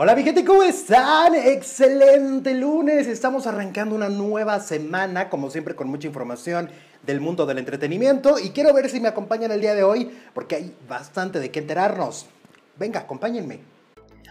Hola mi gente, ¿cómo están? Excelente lunes, estamos arrancando una nueva semana, como siempre con mucha información del mundo del entretenimiento y quiero ver si me acompañan el día de hoy porque hay bastante de qué enterarnos. Venga, acompáñenme.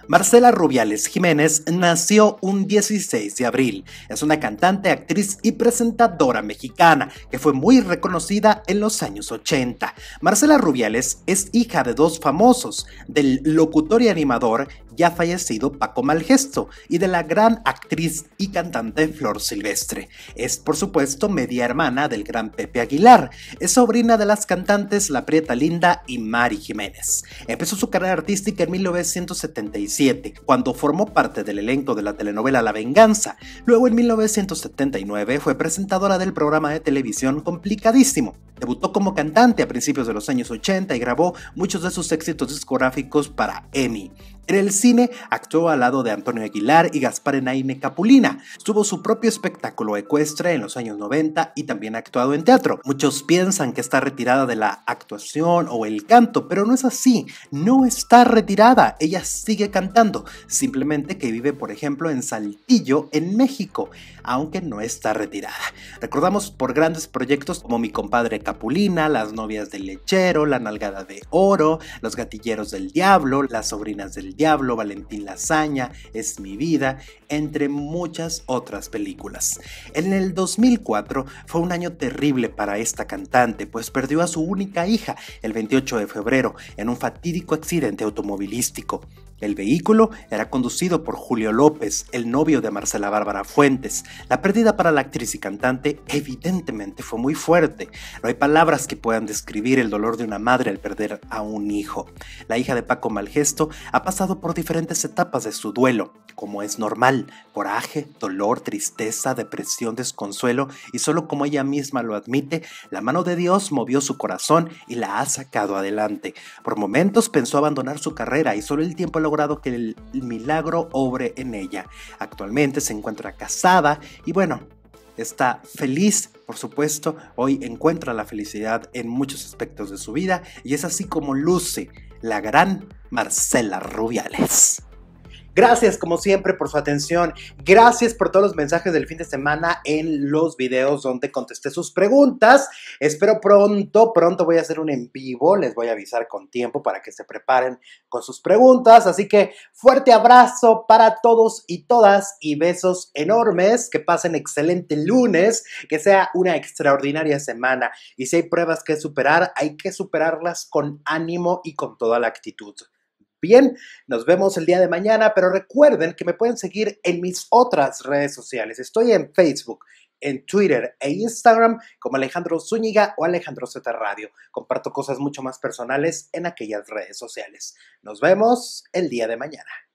Marcela Rubiales Jiménez nació un 16 de abril. Es una cantante, actriz y presentadora mexicana que fue muy reconocida en los años 80. Marcela Rubiales es hija de dos famosos, del locutor y animador ya fallecido Paco Malgesto y de la gran actriz y cantante Flor Silvestre. Es por supuesto media hermana del gran Pepe Aguilar. Es sobrina de las cantantes La Prieta Linda y Mari Jiménez. Empezó su carrera artística en 1975 cuando formó parte del elenco de la telenovela La Venganza. Luego en 1979 fue presentadora del programa de televisión Complicadísimo. Debutó como cantante a principios de los años 80 y grabó muchos de sus éxitos discográficos para EMI. En el cine actuó al lado de Antonio Aguilar y Gaspar Enaime Capulina. Tuvo su propio espectáculo ecuestre en los años 90 y también ha actuado en teatro. Muchos piensan que está retirada de la actuación o el canto, pero no es así. No está retirada, ella sigue cantando, simplemente que vive, por ejemplo, en Saltillo, en México, aunque no está retirada. Recordamos por grandes proyectos como Mi compadre Capulina, Las novias del lechero, La nalgada de oro, Los gatilleros del diablo, Las sobrinas del Diablo, Valentín Lazaña, Es mi vida, entre muchas otras películas. En el 2004 fue un año terrible para esta cantante, pues perdió a su única hija el 28 de febrero en un fatídico accidente automovilístico. El vehículo era conducido por Julio López, el novio de Marcela Bárbara Fuentes. La pérdida para la actriz y cantante evidentemente fue muy fuerte. No hay palabras que puedan describir el dolor de una madre al perder a un hijo. La hija de Paco Malgesto ha pasado por diferentes etapas de su duelo como es normal, coraje, dolor, tristeza, depresión, desconsuelo, y solo como ella misma lo admite, la mano de Dios movió su corazón y la ha sacado adelante. Por momentos pensó abandonar su carrera y solo el tiempo ha logrado que el milagro obre en ella. Actualmente se encuentra casada y bueno, está feliz, por supuesto, hoy encuentra la felicidad en muchos aspectos de su vida y es así como luce la gran Marcela Rubiales. Gracias como siempre por su atención. Gracias por todos los mensajes del fin de semana en los videos donde contesté sus preguntas. Espero pronto, pronto voy a hacer un en vivo. Les voy a avisar con tiempo para que se preparen con sus preguntas. Así que fuerte abrazo para todos y todas y besos enormes. Que pasen excelente lunes. Que sea una extraordinaria semana. Y si hay pruebas que superar, hay que superarlas con ánimo y con toda la actitud. Bien, nos vemos el día de mañana, pero recuerden que me pueden seguir en mis otras redes sociales. Estoy en Facebook, en Twitter e Instagram como Alejandro Zúñiga o Alejandro Z Radio. Comparto cosas mucho más personales en aquellas redes sociales. Nos vemos el día de mañana.